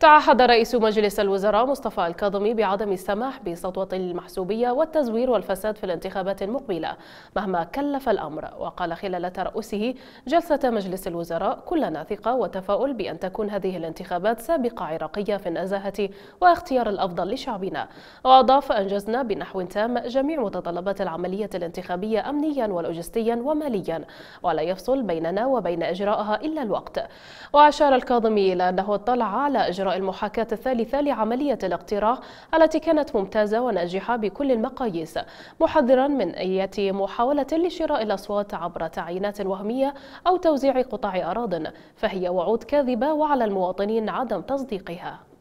تعهد رئيس مجلس الوزراء مصطفى الكاظمي بعدم السماح بسطوة المحسوبية والتزوير والفساد في الانتخابات المقبلة مهما كلف الأمر وقال خلال ترأسه جلسة مجلس الوزراء كلنا ثقة وتفاؤل بأن تكون هذه الانتخابات سابقة عراقية في النزاهة واختيار الأفضل لشعبنا وأضاف أنجزنا بنحو تام جميع متطلبات العملية الانتخابية أمنيا ولوجستيا وماليا ولا يفصل بيننا وبين إجرائها إلا الوقت وأشار الكاظمي إلى أنه اطلع على إجراء إجراء المحاكاة الثالثة لعملية الاقتراع التي كانت ممتازة وناجحة بكل المقاييس محذرا من أي محاولة لشراء الأصوات عبر تعيينات وهمية أو توزيع قطع أراض فهي وعود كاذبة وعلى المواطنين عدم تصديقها